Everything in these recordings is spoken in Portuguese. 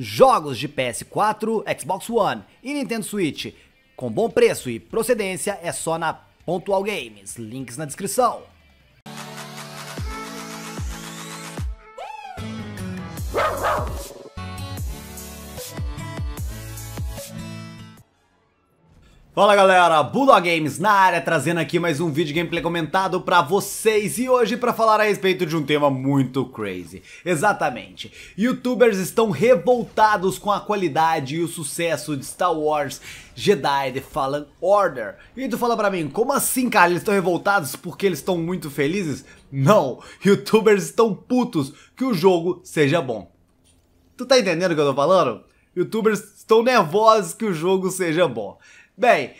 Jogos de PS4, Xbox One e Nintendo Switch com bom preço e procedência é só na Pontual Games. Links na descrição. Fala galera, Bulldog Games na área, trazendo aqui mais um vídeo gameplay comentado pra vocês e hoje pra falar a respeito de um tema muito crazy. Exatamente, youtubers estão revoltados com a qualidade e o sucesso de Star Wars Jedi The Fallen Order. E tu fala pra mim, como assim cara, eles estão revoltados porque eles estão muito felizes? Não, youtubers estão putos que o jogo seja bom. Tu tá entendendo o que eu tô falando? Youtubers estão nervosos que o jogo seja bom. Bem,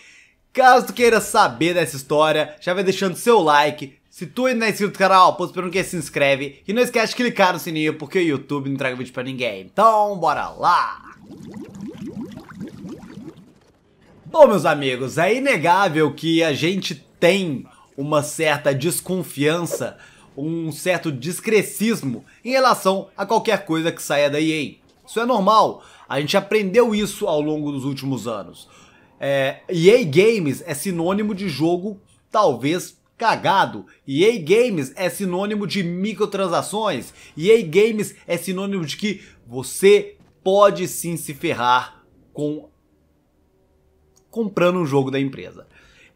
caso tu queira saber dessa história, já vai deixando seu like. Se tu ainda não é inscrito no canal, pô, espero que se inscreve. E não esquece de clicar no sininho, porque o YouTube não entrega vídeo pra ninguém. Então, bora lá! Bom, meus amigos, é inegável que a gente tem uma certa desconfiança, um certo discrecismo em relação a qualquer coisa que saia da EA. Isso é normal, a gente aprendeu isso ao longo dos últimos anos. É, EA Games é sinônimo de jogo talvez cagado. EA Games é sinônimo de microtransações. EA Games é sinônimo de que você pode sim se ferrar com comprando um jogo da empresa.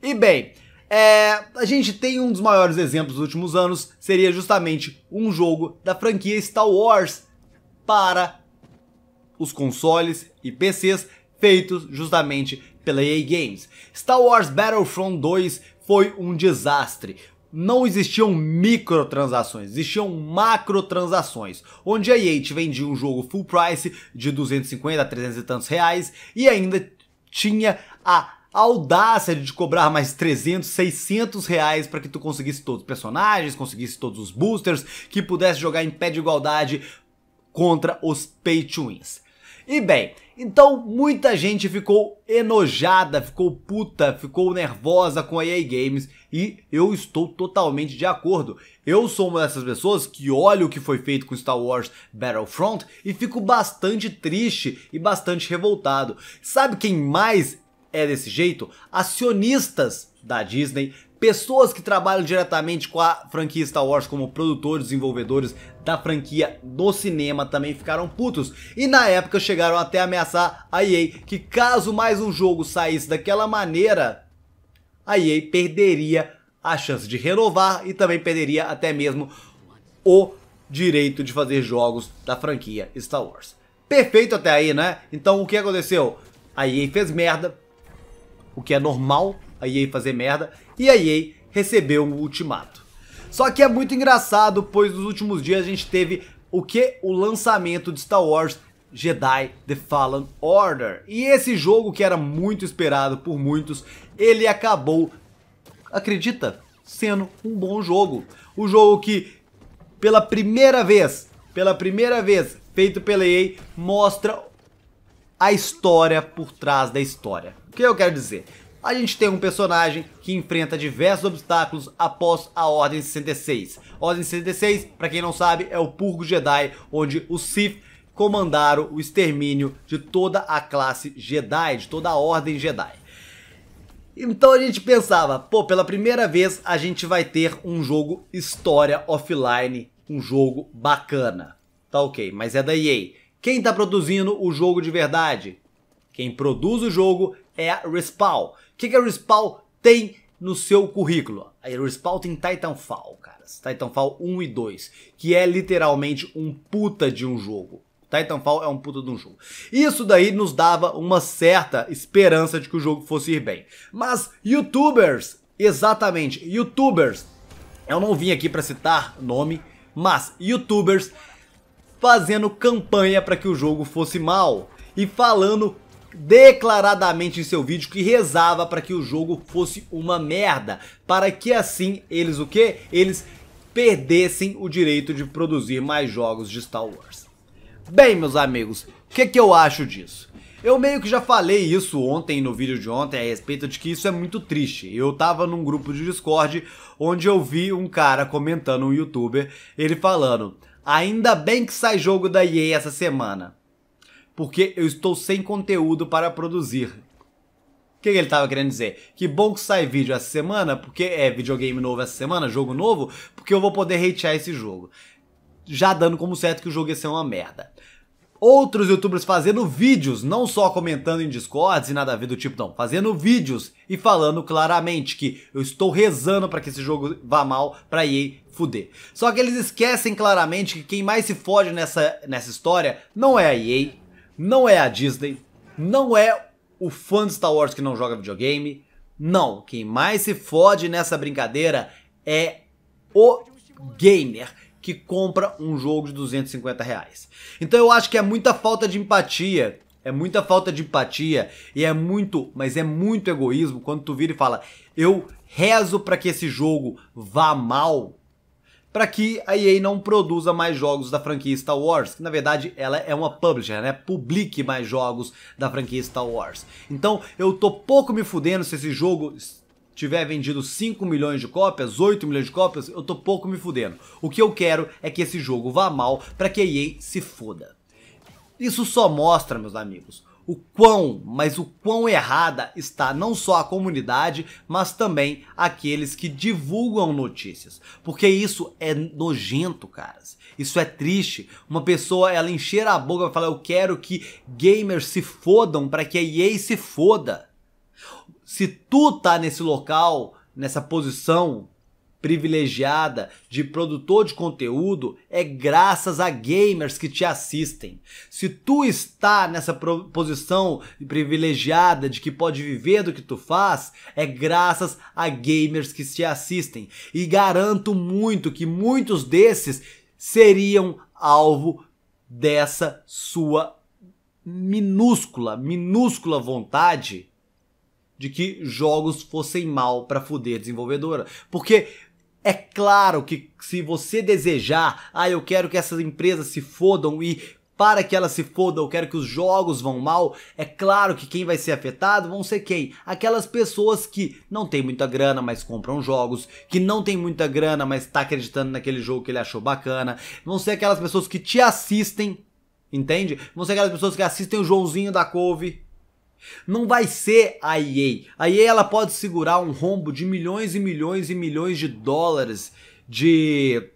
E bem, é, a gente tem um dos maiores exemplos dos últimos anos, seria justamente um jogo da franquia Star Wars para os consoles e PCs feitos justamente pela EA Games. Star Wars Battlefront 2 foi um desastre. Não existiam microtransações, existiam macrotransações, onde a EA te vendia um jogo full price de 250 a 300 e tantos reais e ainda tinha a audácia de cobrar mais 300, 600 reais para que tu conseguisse todos os personagens, conseguisse todos os boosters, que pudesse jogar em pé de igualdade contra os pay to wins. E bem, então muita gente ficou enojada, ficou puta, ficou nervosa com a EA Games e eu estou totalmente de acordo. Eu sou uma dessas pessoas que olha o que foi feito com Star Wars Battlefront e fico bastante triste e bastante revoltado. Sabe quem mais é desse jeito? Acionistas da Disney, pessoas que trabalham diretamente com a franquia Star Wars como produtores, desenvolvedores da franquia do cinema também ficaram putos. E na época chegaram até a ameaçar a EA que caso mais um jogo saísse daquela maneira, a EA perderia a chance de renovar e também perderia até mesmo o direito de fazer jogos da franquia Star Wars. Perfeito até aí, né? Então o que aconteceu? A EA fez merda, o que é normal a EA fazer merda, e a EA recebeu um ultimato. Só que é muito engraçado, pois nos últimos dias a gente teve o que? O lançamento de Star Wars Jedi The Fallen Order. E esse jogo que era muito esperado por muitos, ele acabou, acredita, sendo um bom jogo. O jogo que pela primeira vez, pela primeira vez, feito pela EA, mostra a história por trás da história. O que eu quero dizer? a gente tem um personagem que enfrenta diversos obstáculos após a Ordem 66. Ordem 66, para quem não sabe, é o Purgo Jedi, onde os Sith comandaram o extermínio de toda a classe Jedi, de toda a Ordem Jedi. Então a gente pensava, pô, pela primeira vez a gente vai ter um jogo história offline, um jogo bacana. Tá ok, mas é da EA. Quem tá produzindo o jogo de verdade? Quem produz o jogo é a Respawn. O que, que a Respawn tem no seu currículo? A Respawn tem Titanfall, cara. Titanfall 1 e 2, que é literalmente um puta de um jogo. Titanfall é um puta de um jogo. Isso daí nos dava uma certa esperança de que o jogo fosse ir bem. Mas youtubers, exatamente, youtubers, eu não vim aqui para citar nome, mas youtubers fazendo campanha para que o jogo fosse mal e falando declaradamente em seu vídeo que rezava para que o jogo fosse uma merda, para que assim eles o que? Eles perdessem o direito de produzir mais jogos de Star Wars. Bem, meus amigos, o que, que eu acho disso? Eu meio que já falei isso ontem no vídeo de ontem a respeito de que isso é muito triste. Eu tava num grupo de Discord onde eu vi um cara comentando, um youtuber, ele falando: Ainda bem que sai jogo da EA essa semana porque eu estou sem conteúdo para produzir. O que, que ele estava querendo dizer? Que bom que sai vídeo essa semana, porque é videogame novo essa semana, jogo novo, porque eu vou poder hatear esse jogo. Já dando como certo que o jogo ia ser uma merda outros youtubers fazendo vídeos, não só comentando em discords e nada a ver do tipo, não, fazendo vídeos e falando claramente que eu estou rezando para que esse jogo vá mal pra EA fuder. Só que eles esquecem claramente que quem mais se fode nessa, nessa história não é a EA, não é a Disney, não é o fã de Star Wars que não joga videogame. Não, quem mais se fode nessa brincadeira é o gamer que compra um jogo de 250 reais. Então eu acho que é muita falta de empatia. É muita falta de empatia e é muito, mas é muito egoísmo quando tu vira e fala: "Eu rezo para que esse jogo vá mal para que a EA não produza mais jogos da franquia Star Wars, que na verdade ela é uma publisher, né? Publique mais jogos da franquia Star Wars. Então eu tô pouco me fudendo se esse jogo tiver vendido 5 milhões de cópias, 8 milhões de cópias, eu tô pouco me fudendo. O que eu quero é que esse jogo vá mal para que a EA se foda. Isso só mostra, meus amigos, o quão, mas o quão errada está não só a comunidade, mas também aqueles que divulgam notícias. Porque isso é nojento, caras. Isso é triste. Uma pessoa ela encher a boca e falar: "Eu quero que gamers se fodam para que a EA se foda". Se tu tá nesse local, nessa posição, privilegiada de produtor de conteúdo é graças a gamers que te assistem. Se tu está nessa posição privilegiada de que pode viver do que tu faz, é graças a gamers que te assistem. E garanto muito que muitos desses seriam alvo dessa sua minúscula, minúscula vontade de que jogos fossem mal para fuder desenvolvedora. Porque é claro que se você desejar, ah, eu quero que essas empresas se fodam e para que elas se fodam, eu quero que os jogos vão mal, é claro que quem vai ser afetado vão ser quem? Aquelas pessoas que não tem muita grana, mas compram jogos, que não tem muita grana, mas está acreditando naquele jogo que ele achou bacana, vão ser aquelas pessoas que te assistem, entende? Vão ser aquelas pessoas que assistem o Joãozinho da Couve, não vai ser a EA. A EA ela pode segurar um rombo de milhões e milhões e milhões de dólares de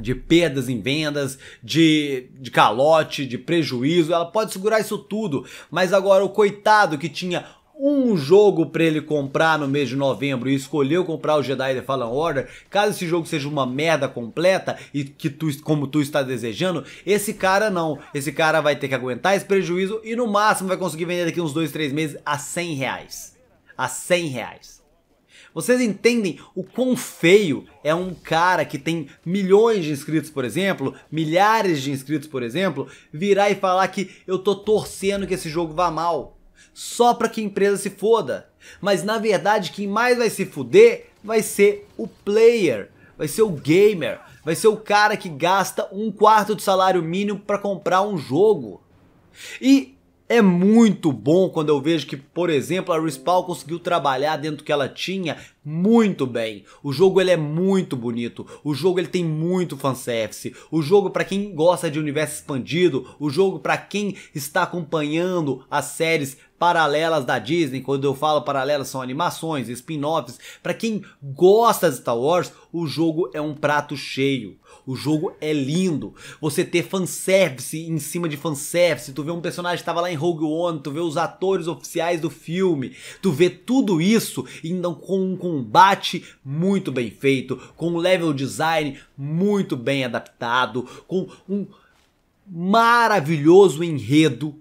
de perdas em vendas, de, de calote, de prejuízo, ela pode segurar isso tudo, mas agora o coitado que tinha um jogo para ele comprar no mês de novembro e escolheu comprar o Jedi The Fallen Order, caso esse jogo seja uma merda completa e que tu, como tu está desejando, esse cara não. Esse cara vai ter que aguentar esse prejuízo e no máximo vai conseguir vender daqui uns 2, 3 meses a 100 reais. A 100 reais. Vocês entendem o quão feio é um cara que tem milhões de inscritos, por exemplo, milhares de inscritos, por exemplo, virar e falar que eu tô torcendo que esse jogo vá mal só para que a empresa se foda. Mas na verdade, quem mais vai se fuder vai ser o player, vai ser o gamer, vai ser o cara que gasta um quarto do salário mínimo para comprar um jogo. E é muito bom quando eu vejo que, por exemplo, a Respawn conseguiu trabalhar dentro do que ela tinha muito bem. O jogo ele é muito bonito, o jogo ele tem muito fanservice, o jogo para quem gosta de universo expandido, o jogo para quem está acompanhando as séries paralelas da Disney, quando eu falo paralelas são animações, spin-offs, para quem gosta de Star Wars, o jogo é um prato cheio. O jogo é lindo. Você ter fanservice em cima de fanservice, tu vê um personagem que tava lá em Rogue One, tu vê os atores oficiais do filme, tu vê tudo isso então com um combate muito bem feito, com um level design muito bem adaptado, com um maravilhoso enredo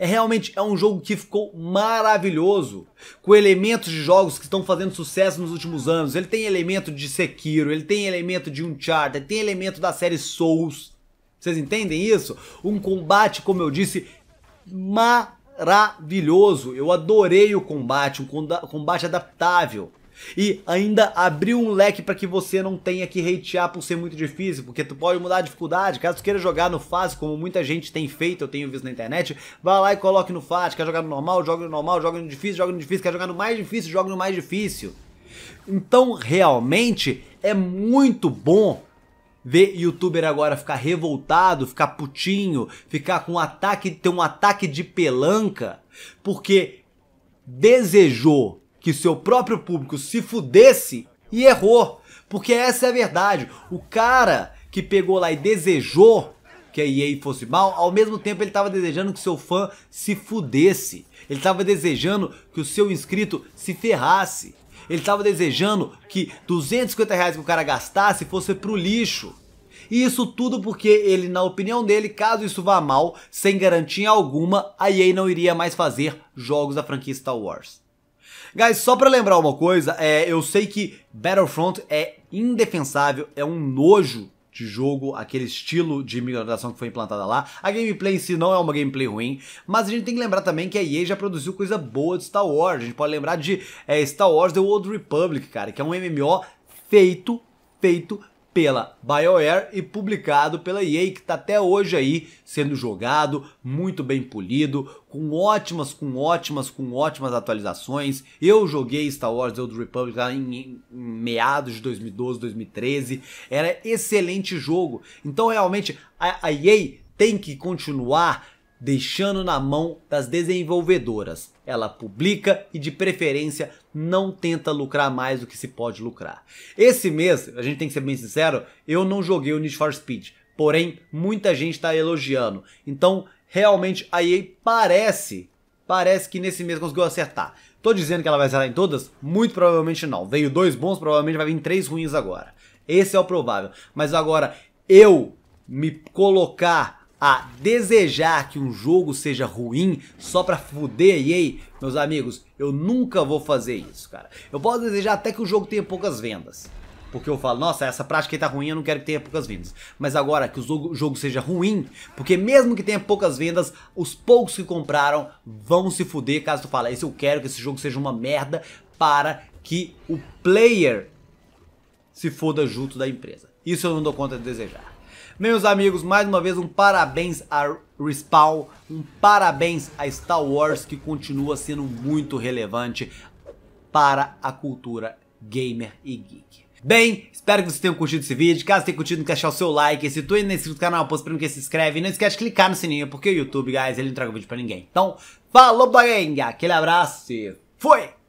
é realmente é um jogo que ficou maravilhoso, com elementos de jogos que estão fazendo sucesso nos últimos anos. Ele tem elemento de Sekiro, ele tem elemento de Uncharted, tem elemento da série Souls. Vocês entendem isso? Um combate, como eu disse, maravilhoso. Eu adorei o combate, um combate adaptável. E ainda abriu um leque para que você não tenha que hatear por ser muito difícil, porque tu pode mudar a dificuldade. Caso tu queira jogar no fácil, como muita gente tem feito, eu tenho visto na internet, vá lá e coloque no fácil. Quer jogar no normal, joga no normal, joga no difícil, joga no difícil. Quer jogar no mais difícil, joga no mais difícil. Então, realmente, é muito bom ver youtuber agora ficar revoltado, ficar putinho, ficar com um ataque, ter um ataque de pelanca, porque desejou que seu próprio público se fudesse e errou. Porque essa é a verdade. O cara que pegou lá e desejou que a EA fosse mal, ao mesmo tempo ele estava desejando que seu fã se fudesse. Ele estava desejando que o seu inscrito se ferrasse. Ele estava desejando que 250 reais que o cara gastasse fosse pro lixo. E isso tudo porque ele, na opinião dele, caso isso vá mal, sem garantia alguma, a EA não iria mais fazer jogos da franquia Star Wars. Guys, só pra lembrar uma coisa, é, eu sei que Battlefront é indefensável, é um nojo de jogo, aquele estilo de microtransação que foi implantada lá. A gameplay em si não é uma gameplay ruim, mas a gente tem que lembrar também que a EA já produziu coisa boa de Star Wars. A gente pode lembrar de é, Star Wars The Old Republic, cara, que é um MMO feito feito pela BioWare e publicado pela EA, que está até hoje aí sendo jogado, muito bem polido, com ótimas, com ótimas, com ótimas atualizações. Eu joguei Star Wars The Old Republic lá em, em, meados de 2012, 2013. Era excelente jogo. Então, realmente, a, a EA tem que continuar deixando na mão das desenvolvedoras ela publica e de preferência não tenta lucrar mais do que se pode lucrar. Esse mês, a gente tem que ser bem sincero, eu não joguei o Need for Speed, porém muita gente está elogiando. Então, realmente a EA parece, parece que nesse mês conseguiu acertar. Tô dizendo que ela vai acertar em todas? Muito provavelmente não. Veio dois bons, provavelmente vai vir três ruins agora. Esse é o provável. Mas agora, eu me colocar a desejar que um jogo seja ruim só pra fuder a EA, meus amigos, eu nunca vou fazer isso, cara. Eu posso desejar até que o jogo tenha poucas vendas. Porque eu falo, nossa, essa prática aí tá ruim, eu não quero que tenha poucas vendas. Mas agora, que o jogo, seja ruim, porque mesmo que tenha poucas vendas, os poucos que compraram vão se fuder caso tu fale, eu quero que esse jogo seja uma merda para que o player se foda junto da empresa. Isso eu não dou conta de desejar. Meus amigos, mais uma vez um parabéns a Respawn, um parabéns a Star Wars que continua sendo muito relevante para a cultura gamer e geek. Bem, espero que vocês tenham curtido esse vídeo. Caso tenha curtido, não esquece o seu like. Se tu ainda não é inscrito no canal, posto pra que se inscreve. E não esquece de clicar no sininho, porque o YouTube, guys, ele não entrega vídeo pra ninguém. Então, falou, bagenga. Aquele abraço e fui!